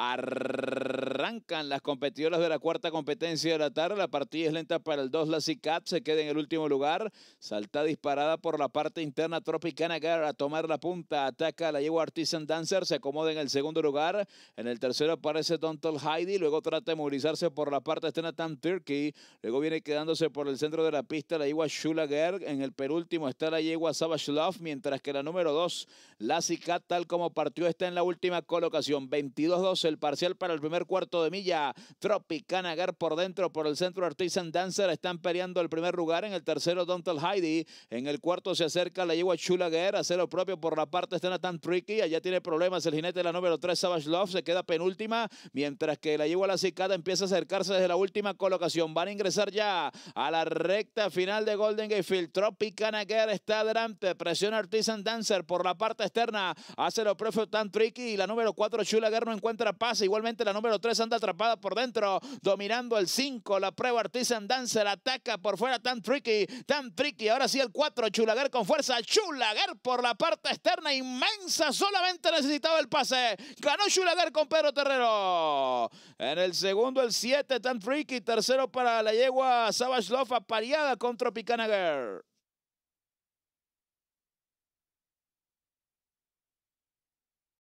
Arr Arrancan las competidoras de la cuarta competencia de la tarde. La partida es lenta para el 2. La CICAT se queda en el último lugar. Salta disparada por la parte interna. Tropicana Girl a tomar la punta. Ataca a la yegua Artisan Dancer. Se acomoda en el segundo lugar. En el tercero aparece Dontal Heidi. Luego trata de movilizarse por la parte externa tan Turkey. Luego viene quedándose por el centro de la pista la yegua Shula En el penúltimo está la yegua Savage Love. Mientras que la número 2, la CICAT, tal como partió, está en la última colocación. 22 2 el parcial para el primer cuarto de milla. por dentro, por el centro Artisan Dancer. Están peleando el primer lugar. En el tercero, Dontel Heidi. En el cuarto se acerca la yegua Chula Guerra. lo propio por la parte externa Tan Tricky. Allá tiene problemas el jinete de la número 3, Savage Love. Se queda penúltima. Mientras que la yegua La Cicada empieza a acercarse desde la última colocación. Van a ingresar ya a la recta final de Golden Gate Field. está adelante, Presiona Artisan Dancer por la parte externa. Hace lo propio Tan Tricky. Y la número 4, Chula no encuentra pase. Igualmente la número 3, anda atrapada por dentro, dominando el 5. La prueba Artisan Dancer ataca por fuera tan tricky, tan tricky. Ahora sí el 4, Chulaguer con fuerza. Chulaguer por la parte externa inmensa, solamente necesitaba el pase. Ganó Chulaguer con Pedro Terrero. En el segundo el 7, tan tricky. Tercero para la yegua Savage Love, apareada con Tropicana